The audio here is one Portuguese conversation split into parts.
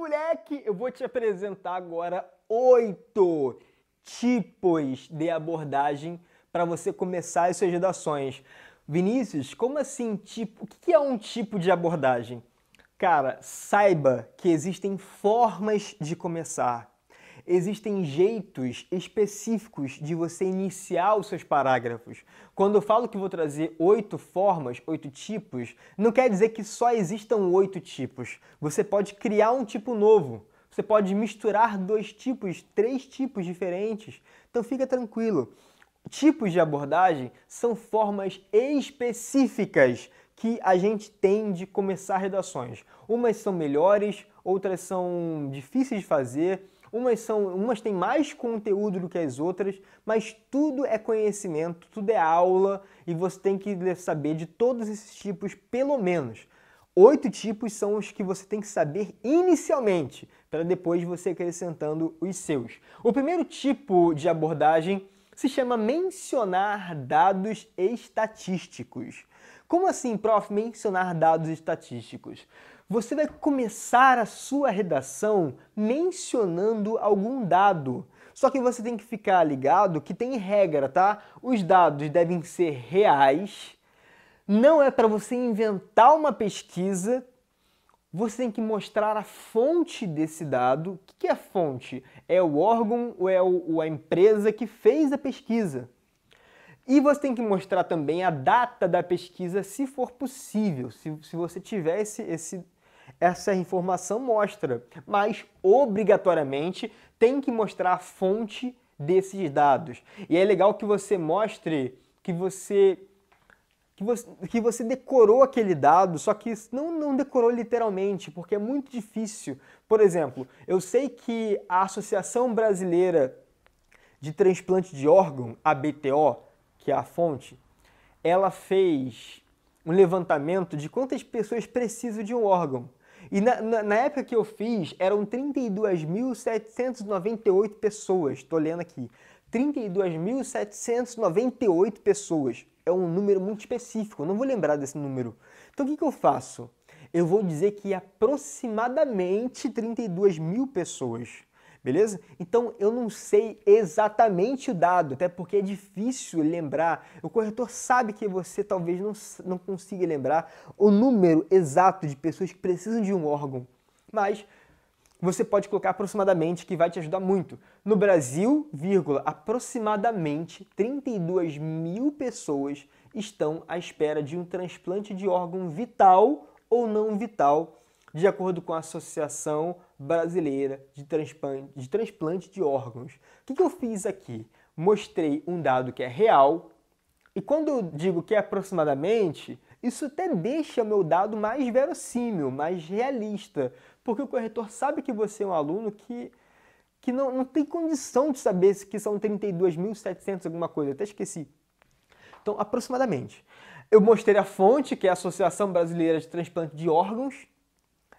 moleque! Eu vou te apresentar agora oito tipos de abordagem para você começar as suas redações. Vinícius, como assim tipo? O que é um tipo de abordagem? Cara, saiba que existem formas de começar existem jeitos específicos de você iniciar os seus parágrafos. Quando eu falo que vou trazer oito formas, oito tipos, não quer dizer que só existam oito tipos. Você pode criar um tipo novo. Você pode misturar dois tipos, três tipos diferentes. Então fica tranquilo. Tipos de abordagem são formas específicas que a gente tem de começar redações. Umas são melhores, outras são difíceis de fazer, umas são, umas têm mais conteúdo do que as outras, mas tudo é conhecimento, tudo é aula e você tem que saber de todos esses tipos pelo menos. Oito tipos são os que você tem que saber inicialmente, para depois você acrescentando os seus. O primeiro tipo de abordagem se chama mencionar dados estatísticos. Como assim, prof, mencionar dados estatísticos? Você vai começar a sua redação mencionando algum dado. Só que você tem que ficar ligado que tem regra, tá? Os dados devem ser reais. Não é para você inventar uma pesquisa. Você tem que mostrar a fonte desse dado. O que é a fonte? É o órgão ou é a empresa que fez a pesquisa? E você tem que mostrar também a data da pesquisa, se for possível, se, se você tiver esse, esse, essa informação mostra, mas obrigatoriamente tem que mostrar a fonte desses dados. E é legal que você mostre que você que você, que você decorou aquele dado, só que não, não decorou literalmente, porque é muito difícil. Por exemplo, eu sei que a Associação Brasileira de Transplante de Órgão, a BTO, que é a fonte, ela fez um levantamento de quantas pessoas precisam de um órgão. E na, na, na época que eu fiz, eram 32.798 pessoas, estou lendo aqui. 32.798 pessoas. É um número muito específico, eu não vou lembrar desse número. Então o que, que eu faço? Eu vou dizer que aproximadamente 32 mil pessoas beleza? Então eu não sei exatamente o dado, até porque é difícil lembrar. O corretor sabe que você talvez não, não consiga lembrar o número exato de pessoas que precisam de um órgão, mas você pode colocar aproximadamente, que vai te ajudar muito. No Brasil, vírgula, aproximadamente 32 mil pessoas estão à espera de um transplante de órgão vital ou não vital de acordo com a Associação Brasileira de Transplante de, Transplante de Órgãos. O que, que eu fiz aqui? Mostrei um dado que é real, e quando eu digo que é aproximadamente, isso até deixa meu dado mais verossímil, mais realista, porque o corretor sabe que você é um aluno que, que não, não tem condição de saber se que são 32.700 alguma coisa, até esqueci. Então, aproximadamente. Eu mostrei a fonte, que é a Associação Brasileira de Transplante de Órgãos,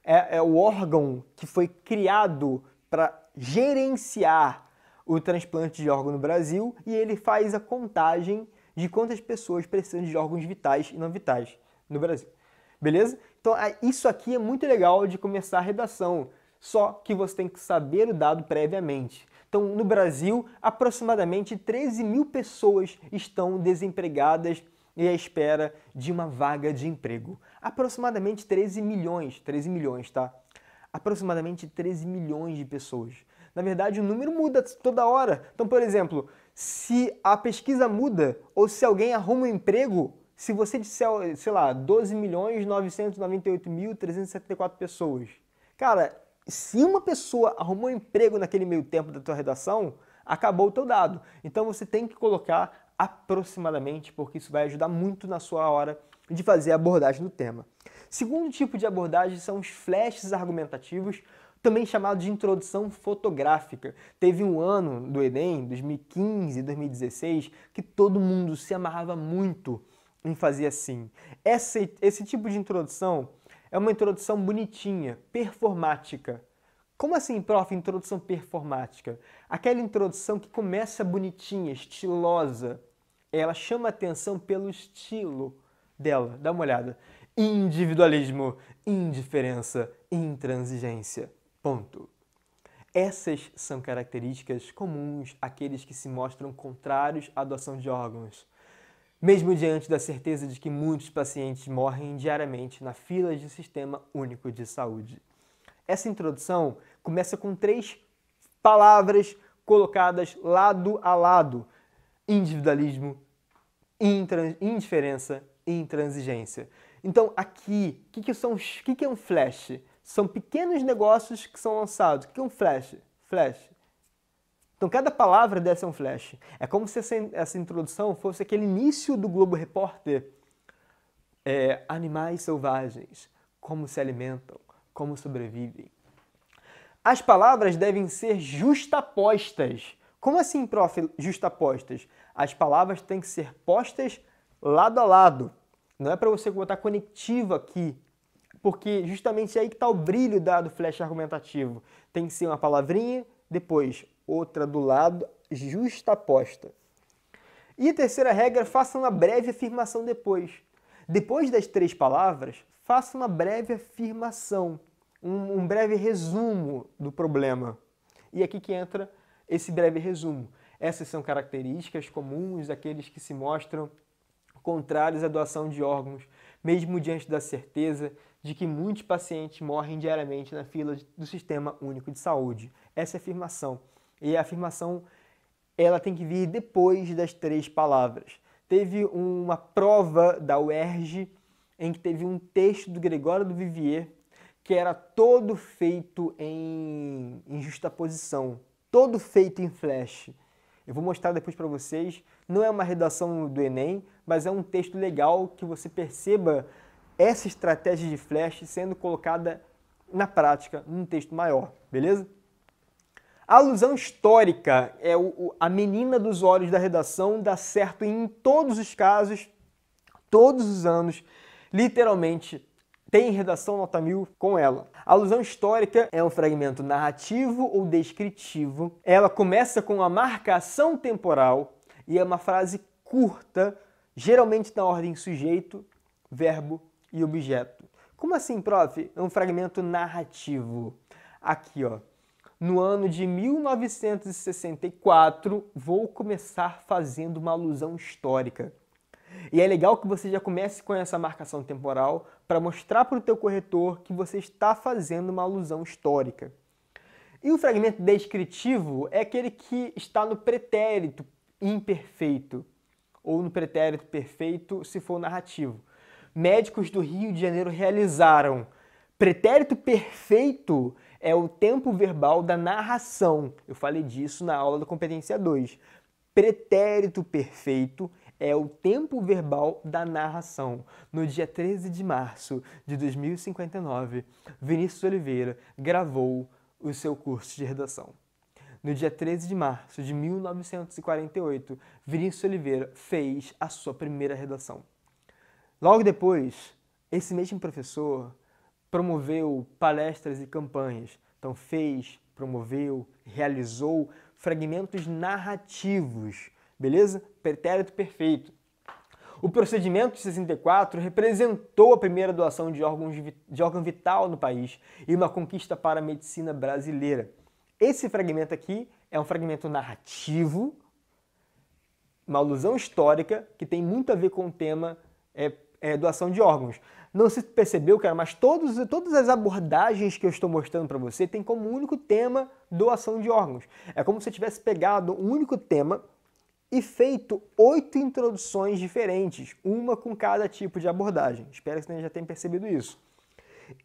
é, é o órgão que foi criado para gerenciar o transplante de órgão no Brasil e ele faz a contagem de quantas pessoas precisam de órgãos vitais e não vitais no Brasil. Beleza? Então, é, isso aqui é muito legal de começar a redação, só que você tem que saber o dado previamente. Então, no Brasil, aproximadamente 13 mil pessoas estão desempregadas e à espera de uma vaga de emprego. Aproximadamente 13 milhões, 13 milhões, tá? Aproximadamente 13 milhões de pessoas. Na verdade, o número muda toda hora. Então, por exemplo, se a pesquisa muda ou se alguém arruma um emprego, se você disser, sei lá, 12.998.374 milhões mil pessoas. Cara, se uma pessoa arrumou um emprego naquele meio tempo da tua redação, acabou o teu dado. Então você tem que colocar aproximadamente, porque isso vai ajudar muito na sua hora de fazer a abordagem do tema. Segundo tipo de abordagem são os flashes argumentativos, também chamado de introdução fotográfica. Teve um ano do Enem, 2015, 2016, que todo mundo se amarrava muito em fazer assim. Esse, esse tipo de introdução é uma introdução bonitinha, performática. Como assim, prof, introdução performática? Aquela introdução que começa bonitinha, estilosa, ela chama atenção pelo estilo dela. Dá uma olhada. Individualismo, indiferença, intransigência. Ponto. Essas são características comuns àqueles que se mostram contrários à doação de órgãos. Mesmo diante da certeza de que muitos pacientes morrem diariamente na fila de sistema único de saúde. Essa introdução começa com três palavras colocadas lado a lado individualismo, indiferença e intransigência. Então, aqui, o que, que, são, que, que é um flash? São pequenos negócios que são lançados. O que, que é um flash? Flash. Então, cada palavra dessa é um flash. É como se essa, essa introdução fosse aquele início do Globo Repórter. É, animais selvagens, como se alimentam, como sobrevivem. As palavras devem ser justapostas. Como assim, prof, justapostas? As palavras têm que ser postas lado a lado. Não é para você botar conectiva aqui, porque justamente é aí que está o brilho do flash argumentativo. Tem que ser uma palavrinha, depois outra do lado, justa aposta. E a terceira regra, faça uma breve afirmação depois. Depois das três palavras, faça uma breve afirmação, um, um breve resumo do problema. E aqui que entra esse breve resumo. Essas são características comuns daqueles que se mostram contrários à doação de órgãos, mesmo diante da certeza de que muitos pacientes morrem diariamente na fila do Sistema Único de Saúde. Essa é a afirmação. E a afirmação ela tem que vir depois das três palavras. Teve uma prova da UERJ em que teve um texto do Gregório do Vivier que era todo feito em, em justaposição, todo feito em flash. Eu vou mostrar depois para vocês. Não é uma redação do Enem, mas é um texto legal que você perceba essa estratégia de flash sendo colocada na prática num texto maior, beleza? A alusão histórica é o, o, a menina dos olhos da redação, dá certo em todos os casos, todos os anos, literalmente tem redação nota mil com ela. A alusão histórica é um fragmento narrativo ou descritivo. Ela começa com a marcação temporal e é uma frase curta, geralmente na ordem sujeito, verbo e objeto. Como assim, prof? É um fragmento narrativo. Aqui, ó. No ano de 1964, vou começar fazendo uma alusão histórica. E é legal que você já comece com essa marcação temporal para mostrar para o teu corretor que você está fazendo uma alusão histórica. E o fragmento descritivo é aquele que está no pretérito imperfeito ou no pretérito perfeito se for narrativo. Médicos do Rio de Janeiro realizaram. Pretérito perfeito é o tempo verbal da narração. Eu falei disso na aula da competência 2. Pretérito perfeito é o tempo verbal da narração. No dia 13 de março de 2059, Vinícius Oliveira gravou o seu curso de redação. No dia 13 de março de 1948, Vinícius Oliveira fez a sua primeira redação. Logo depois, esse mesmo professor promoveu palestras e campanhas. Então, fez, promoveu, realizou fragmentos narrativos beleza? Pretérito perfeito. O procedimento de 64 representou a primeira doação de, órgãos, de órgão vital no país e uma conquista para a medicina brasileira. Esse fragmento aqui é um fragmento narrativo, uma alusão histórica que tem muito a ver com o tema é, é, doação de órgãos. Não se percebeu, cara, mas todos, todas as abordagens que eu estou mostrando para você têm como único tema doação de órgãos. É como se você tivesse pegado um único tema e feito oito introduções diferentes, uma com cada tipo de abordagem. Espero que você já tenha percebido isso.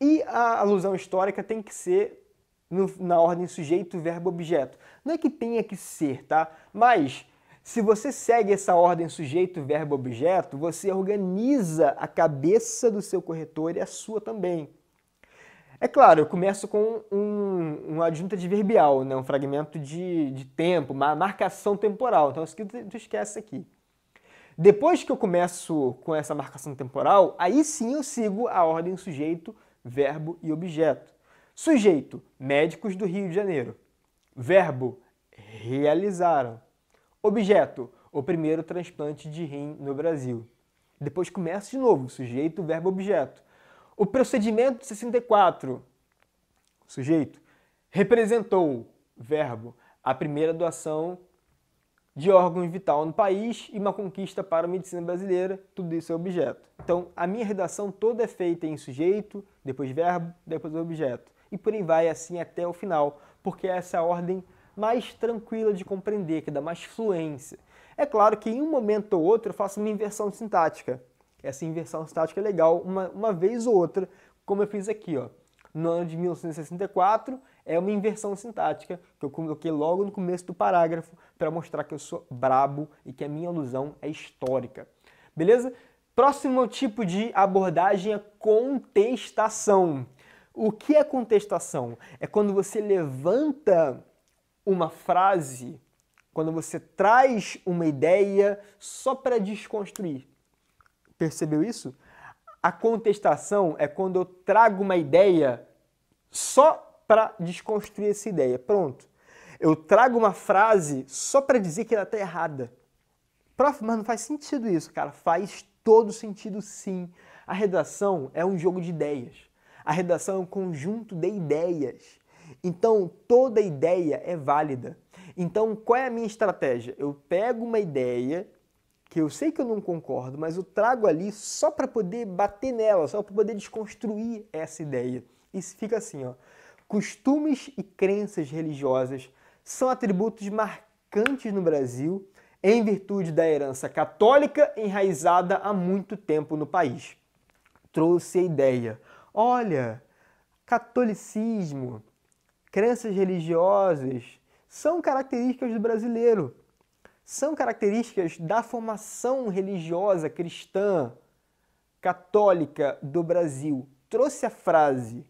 E a alusão histórica tem que ser no, na ordem sujeito, verbo, objeto. Não é que tenha que ser, tá? Mas se você segue essa ordem sujeito, verbo, objeto, você organiza a cabeça do seu corretor e a sua também. É claro, eu começo com um, um adjunto adverbial, né? um fragmento de, de tempo, uma marcação temporal. Então, isso que tu, esquece aqui. Depois que eu começo com essa marcação temporal, aí sim eu sigo a ordem sujeito, verbo e objeto. Sujeito, médicos do Rio de Janeiro. Verbo, realizaram. Objeto, o primeiro transplante de rim no Brasil. Depois começo de novo, sujeito, verbo, objeto. O procedimento 64, sujeito, representou, verbo, a primeira doação de órgão vital no país e uma conquista para a medicina brasileira, tudo isso é objeto. Então, a minha redação toda é feita em sujeito, depois verbo, depois objeto. E porém vai assim até o final, porque essa é a ordem mais tranquila de compreender, que dá mais fluência. É claro que em um momento ou outro eu faço uma inversão sintática, essa inversão estática é legal uma, uma vez ou outra, como eu fiz aqui, ó. No ano de 1964, é uma inversão sintática que eu coloquei logo no começo do parágrafo para mostrar que eu sou brabo e que a minha alusão é histórica. Beleza? Próximo tipo de abordagem é contestação. O que é contestação? É quando você levanta uma frase, quando você traz uma ideia só para desconstruir. Percebeu isso? A contestação é quando eu trago uma ideia só para desconstruir essa ideia. Pronto. Eu trago uma frase só para dizer que ela está errada. Prof, mas não faz sentido isso, cara. Faz todo sentido sim. A redação é um jogo de ideias. A redação é um conjunto de ideias. Então, toda ideia é válida. Então, qual é a minha estratégia? Eu pego uma ideia, que eu sei que eu não concordo, mas eu trago ali só para poder bater nela, só para poder desconstruir essa ideia. E fica assim, ó. Costumes e crenças religiosas são atributos marcantes no Brasil em virtude da herança católica enraizada há muito tempo no país. Trouxe a ideia: olha, catolicismo, crenças religiosas são características do brasileiro são características da formação religiosa cristã católica do Brasil. Trouxe a frase.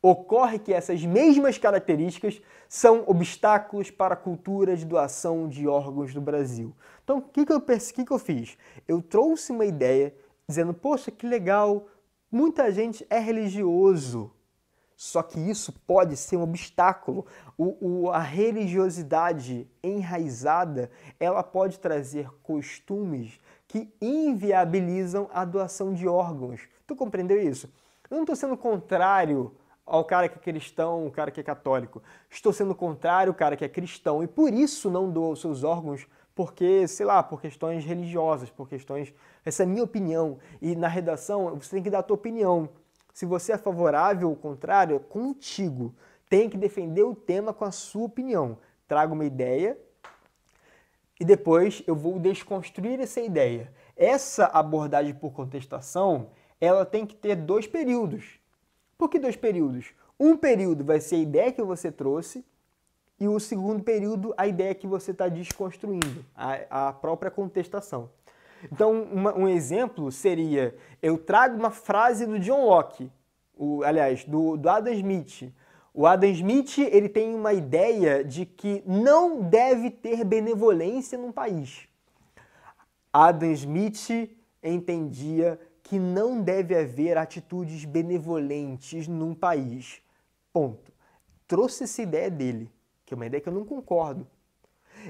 Ocorre que essas mesmas características são obstáculos para a cultura de doação de órgãos do Brasil. Então, o que, que, que, que eu fiz? Eu trouxe uma ideia dizendo: poxa, que legal, muita gente é religioso, só que isso pode ser um obstáculo. O, o, a religiosidade enraizada ela pode trazer costumes que inviabilizam a doação de órgãos. Tu compreendeu isso? Eu não estou sendo contrário ao cara que é cristão, o cara que é católico. Estou sendo contrário ao cara que é cristão e por isso não doa os seus órgãos porque, sei lá, por questões religiosas, por questões. Essa é a minha opinião. E na redação você tem que dar a tua opinião. Se você é favorável ou contrário, é contigo. Tem que defender o tema com a sua opinião. Traga uma ideia e depois eu vou desconstruir essa ideia. Essa abordagem por contestação, ela tem que ter dois períodos. Por que dois períodos? Um período vai ser a ideia que você trouxe e o segundo período a ideia que você está desconstruindo, a, a própria contestação. Então, uma, um exemplo seria: eu trago uma frase do John Locke, o, aliás, do, do Adam Smith. O Adam Smith ele tem uma ideia de que não deve ter benevolência num país. Adam Smith entendia que não deve haver atitudes benevolentes num país. Ponto. Trouxe essa ideia dele, que é uma ideia que eu não concordo,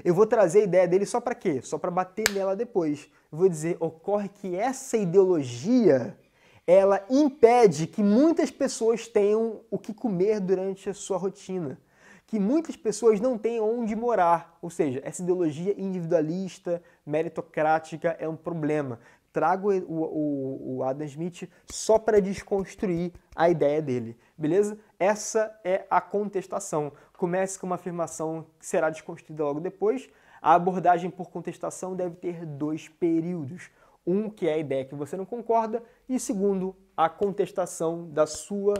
eu vou trazer a ideia dele só para quê? Só para bater nela depois. Eu vou dizer, ocorre que essa ideologia ela impede que muitas pessoas tenham o que comer durante a sua rotina, que muitas pessoas não tenham onde morar. Ou seja, essa ideologia individualista, meritocrática é um problema. Trago o, o, o Adam Smith só para desconstruir a ideia dele. Beleza? Essa é a contestação. Comece com uma afirmação que será desconstruída logo depois. A abordagem por contestação deve ter dois períodos. Um, que é a ideia que você não concorda, e segundo, a contestação da sua,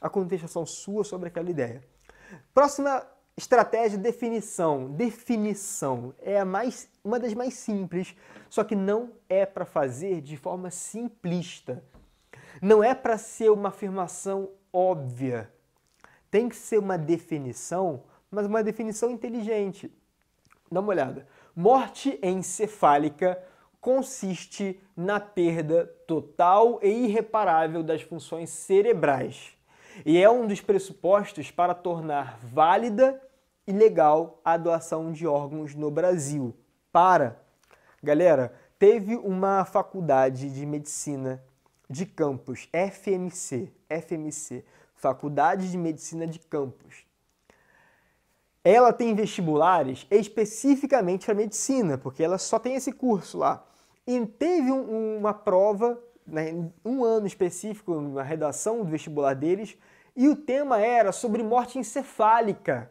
a contestação sua sobre aquela ideia. Próxima estratégia, definição. Definição é a mais, uma das mais simples, só que não é para fazer de forma simplista. Não é para ser uma afirmação óbvia. Tem que ser uma definição, mas uma definição inteligente. Dá uma olhada. Morte encefálica consiste na perda total e irreparável das funções cerebrais e é um dos pressupostos para tornar válida e legal a doação de órgãos no Brasil. Para, galera, teve uma faculdade de medicina de campus FMC FMC, Faculdade de Medicina de Campos. Ela tem vestibulares especificamente para medicina, porque ela só tem esse curso lá. E teve um, uma prova, né, um ano específico, na redação do vestibular deles, e o tema era sobre morte encefálica.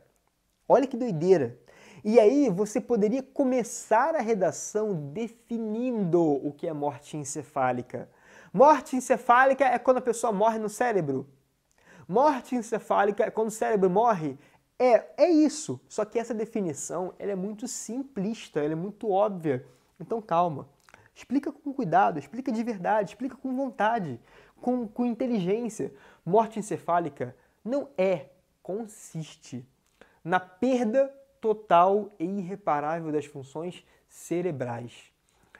Olha que doideira! E aí você poderia começar a redação definindo o que é morte encefálica. Morte encefálica é quando a pessoa morre no cérebro. Morte encefálica é quando o cérebro morre. É, é isso. Só que essa definição ela é muito simplista, ela é muito óbvia. Então calma. Explica com cuidado, explica de verdade, explica com vontade, com, com inteligência. Morte encefálica não é, consiste na perda total e irreparável das funções cerebrais.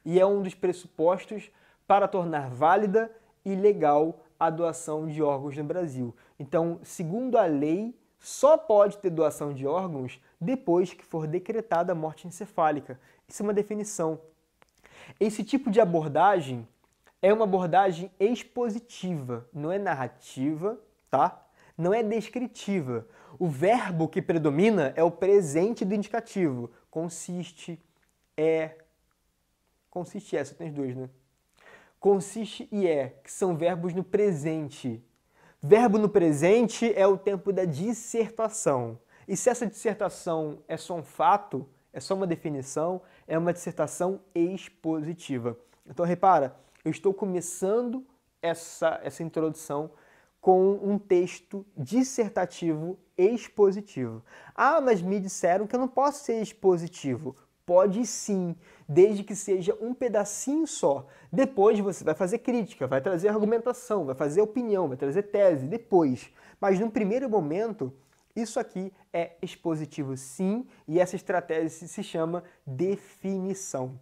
E é um dos pressupostos para tornar válida e legal a doação de órgãos no Brasil. Então, segundo a lei, só pode ter doação de órgãos depois que for decretada a morte encefálica. Isso é uma definição. Esse tipo de abordagem é uma abordagem expositiva, não é narrativa, tá? Não é descritiva. O verbo que predomina é o presente do indicativo. Consiste, é. Consiste é, só tem os dois, né? consiste e é, que são verbos no presente. Verbo no presente é o tempo da dissertação. E se essa dissertação é só um fato, é só uma definição, é uma dissertação expositiva. Então repara, eu estou começando essa, essa introdução com um texto dissertativo expositivo. Ah, mas me disseram que eu não posso ser expositivo. Pode sim, desde que seja um pedacinho só. Depois você vai fazer crítica, vai trazer argumentação, vai fazer opinião, vai trazer tese, depois. Mas num primeiro momento, isso aqui é expositivo sim, e essa estratégia se chama definição.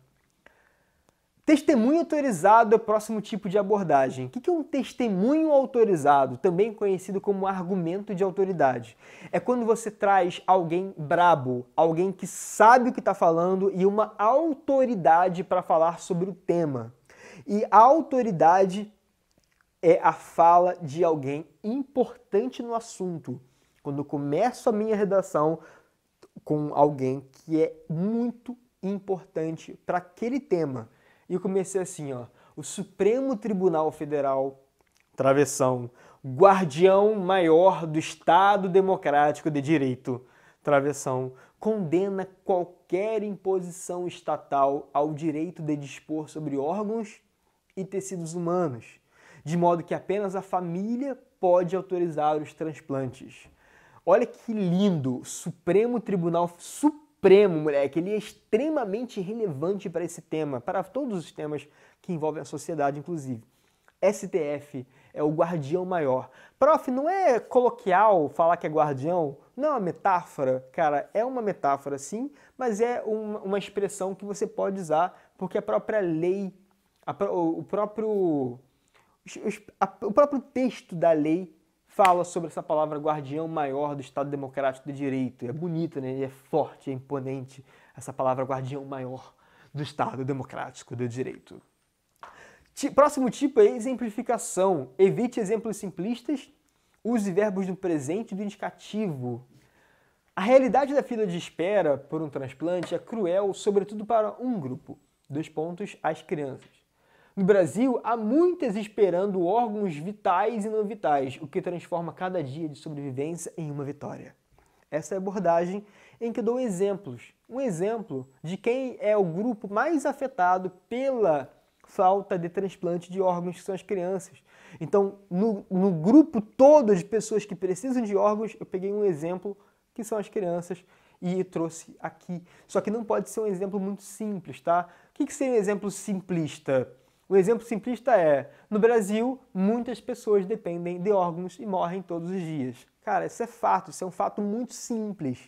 Testemunho autorizado é o próximo tipo de abordagem. O que é um testemunho autorizado, também conhecido como argumento de autoridade? É quando você traz alguém brabo, alguém que sabe o que está falando e uma autoridade para falar sobre o tema. E a autoridade é a fala de alguém importante no assunto. Quando eu começo a minha redação com alguém que é muito importante para aquele tema e comecei assim, ó. O Supremo Tribunal Federal, travessão, guardião maior do Estado Democrático de Direito, travessão, condena qualquer imposição estatal ao direito de dispor sobre órgãos e tecidos humanos, de modo que apenas a família pode autorizar os transplantes. Olha que lindo! Supremo Tribunal, Supremo supremo, moleque. Ele é extremamente relevante para esse tema, para todos os temas que envolvem a sociedade, inclusive. STF é o guardião maior. Prof, não é coloquial falar que é guardião? Não é uma metáfora? Cara, é uma metáfora sim, mas é uma, uma expressão que você pode usar porque a própria lei, a, o, o, próprio, o, o próprio texto da lei fala sobre essa palavra guardião maior do Estado Democrático de Direito. É bonita, né? é forte, é imponente essa palavra guardião maior do Estado Democrático de Direito. Próximo tipo é exemplificação. Evite exemplos simplistas, use verbos do presente e do indicativo. A realidade da fila de espera por um transplante é cruel, sobretudo para um grupo. Dois pontos, as crianças. No Brasil, há muitas esperando órgãos vitais e não vitais, o que transforma cada dia de sobrevivência em uma vitória. Essa é a abordagem em que dou exemplos. Um exemplo de quem é o grupo mais afetado pela falta de transplante de órgãos, que são as crianças. Então, no, no grupo todo de pessoas que precisam de órgãos, eu peguei um exemplo que são as crianças e trouxe aqui. Só que não pode ser um exemplo muito simples, tá? O que, que seria um exemplo simplista? O exemplo simplista é: no Brasil, muitas pessoas dependem de órgãos e morrem todos os dias. Cara, isso é fato, isso é um fato muito simples.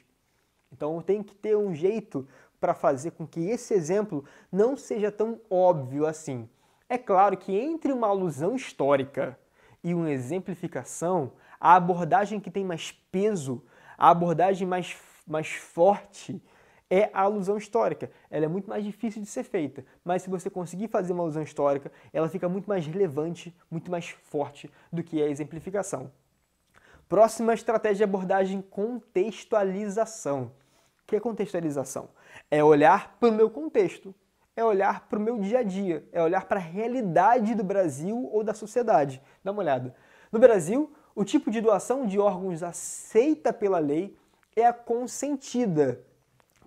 Então tem que ter um jeito para fazer com que esse exemplo não seja tão óbvio assim. É claro que entre uma alusão histórica e uma exemplificação, a abordagem que tem mais peso, a abordagem mais, mais forte, é a alusão histórica. Ela é muito mais difícil de ser feita, mas se você conseguir fazer uma alusão histórica, ela fica muito mais relevante, muito mais forte do que a exemplificação. Próxima estratégia de é abordagem: contextualização. O que é contextualização? É olhar para o meu contexto, é olhar para o meu dia a dia, é olhar para a realidade do Brasil ou da sociedade. Dá uma olhada. No Brasil, o tipo de doação de órgãos aceita pela lei é a consentida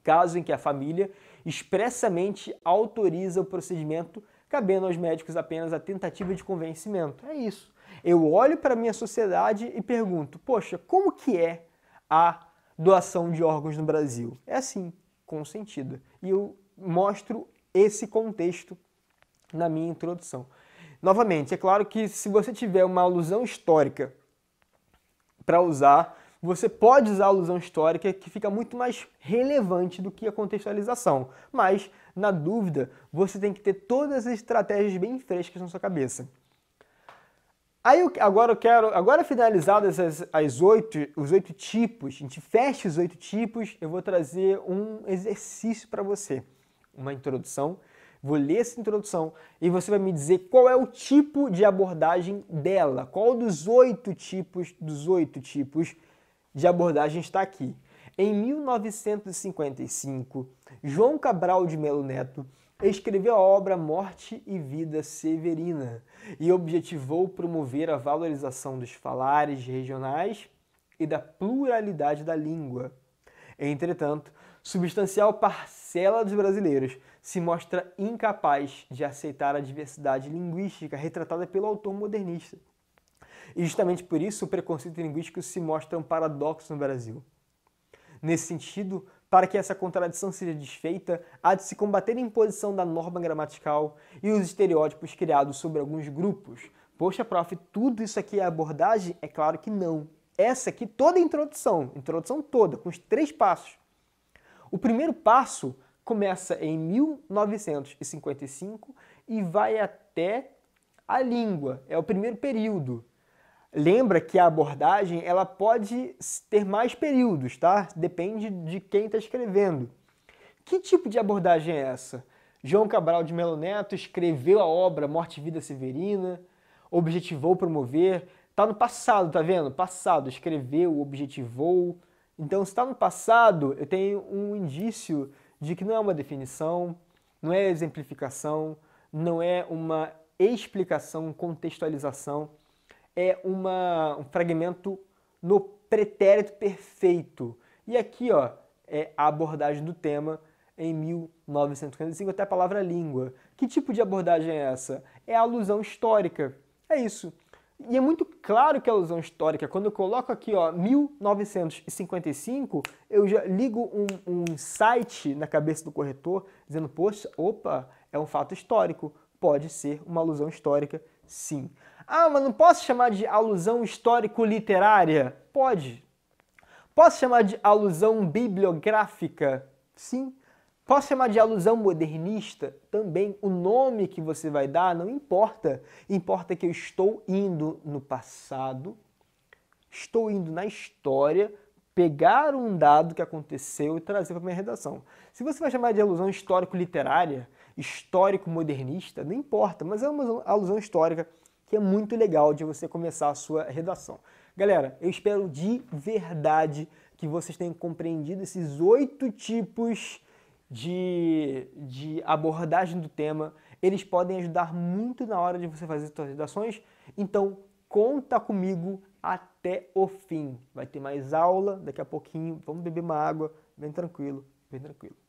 caso em que a família expressamente autoriza o procedimento, cabendo aos médicos apenas a tentativa de convencimento. É isso. Eu olho para a minha sociedade e pergunto: poxa, como que é a doação de órgãos no Brasil? É assim, consentida. E eu mostro esse contexto na minha introdução. Novamente, é claro que se você tiver uma alusão histórica para usar, você pode usar a alusão histórica, que fica muito mais relevante do que a contextualização. Mas, na dúvida, você tem que ter todas as estratégias bem frescas na sua cabeça. Aí eu, agora eu quero, agora finalizadas as, as oito, os oito tipos, a gente fecha os oito tipos, eu vou trazer um exercício para você, uma introdução. Vou ler essa introdução e você vai me dizer qual é o tipo de abordagem dela, qual dos oito tipos, dos oito tipos de abordagem está aqui. Em 1955, João Cabral de Melo Neto escreveu a obra Morte e Vida Severina e objetivou promover a valorização dos falares regionais e da pluralidade da língua. Entretanto, substancial parcela dos brasileiros se mostra incapaz de aceitar a diversidade linguística retratada pelo autor modernista. E justamente por isso o preconceito linguístico se mostra um paradoxo no Brasil. Nesse sentido, para que essa contradição seja desfeita, há de se combater a imposição da norma gramatical e os estereótipos criados sobre alguns grupos. Poxa, prof, tudo isso aqui é abordagem? É claro que não. Essa aqui, toda a é introdução, introdução toda, com os três passos. O primeiro passo começa em 1955 e vai até a língua, é o primeiro período. Lembra que a abordagem ela pode ter mais períodos, tá? Depende de quem está escrevendo. Que tipo de abordagem é essa? João Cabral de Melo Neto escreveu a obra Morte e Vida Severina, objetivou promover, está no passado, tá vendo? Passado, escreveu, objetivou. Então, se está no passado, eu tenho um indício de que não é uma definição, não é exemplificação, não é uma explicação, contextualização é uma, um fragmento no pretérito perfeito. E aqui ó, é a abordagem do tema em 1955, até a palavra língua. Que tipo de abordagem é essa? É a alusão histórica. É isso. E é muito claro que é alusão histórica. Quando eu coloco aqui, ó, 1955, eu já ligo um, um site na cabeça do corretor dizendo, poxa, opa, é um fato histórico. Pode ser uma alusão histórica, sim. Ah, mas não posso chamar de alusão histórico-literária? Pode. Posso chamar de alusão bibliográfica? Sim. Posso chamar de alusão modernista? Também. O nome que você vai dar não importa. Importa que eu estou indo no passado, estou indo na história, pegar um dado que aconteceu e trazer para minha redação. Se você vai chamar de alusão histórico-literária, histórico-modernista, não importa, mas é uma alusão histórica que é muito legal de você começar a sua redação. Galera, eu espero de verdade que vocês tenham compreendido esses oito tipos de, de abordagem do tema. Eles podem ajudar muito na hora de você fazer suas redações. Então, conta comigo até o fim. Vai ter mais aula daqui a pouquinho. Vamos beber uma água, Vem tranquilo, vem tranquilo.